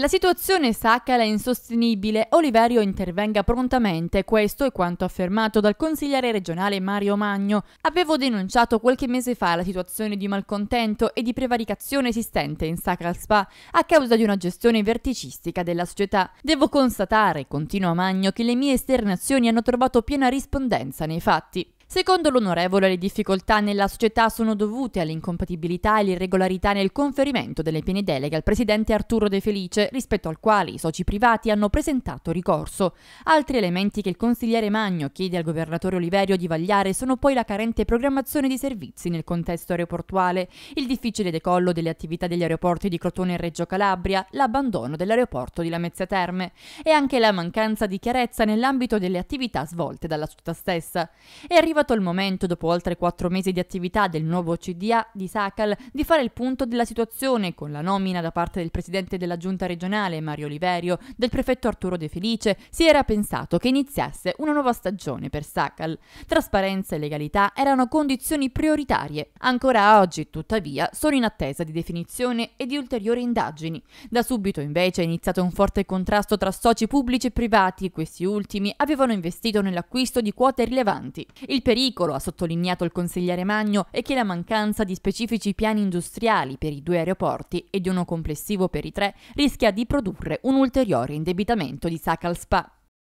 La situazione Sacala è insostenibile, Oliverio intervenga prontamente, questo è quanto affermato dal consigliere regionale Mario Magno. Avevo denunciato qualche mese fa la situazione di malcontento e di prevaricazione esistente in Sacral Spa a causa di una gestione verticistica della società. Devo constatare, continua Magno, che le mie esternazioni hanno trovato piena rispondenza nei fatti. Secondo l'onorevole le difficoltà nella società sono dovute all'incompatibilità e all'irregolarità nel conferimento delle piene deleghe al presidente Arturo De Felice, rispetto al quale i soci privati hanno presentato ricorso. Altri elementi che il consigliere Magno chiede al governatore Oliverio di vagliare sono poi la carente programmazione di servizi nel contesto aeroportuale, il difficile decollo delle attività degli aeroporti di Crotone e Reggio Calabria, l'abbandono dell'aeroporto di Lamezia Terme e anche la mancanza di chiarezza nell'ambito delle attività svolte dalla società stessa. E arriva arrivato il momento, dopo oltre quattro mesi di attività del nuovo CDA di Sacal, di fare il punto della situazione con la nomina da parte del presidente della giunta regionale Mario Oliverio, del prefetto Arturo De Felice, si era pensato che iniziasse una nuova stagione per Sacal. Trasparenza e legalità erano condizioni prioritarie. Ancora oggi, tuttavia, sono in attesa di definizione e di ulteriori indagini. Da subito, invece, è iniziato un forte contrasto tra soci pubblici e privati. Questi ultimi avevano investito nell'acquisto di quote rilevanti. Il pericolo, ha sottolineato il consigliere Magno, è che la mancanza di specifici piani industriali per i due aeroporti e di uno complessivo per i tre rischia di produrre un ulteriore indebitamento di Spa.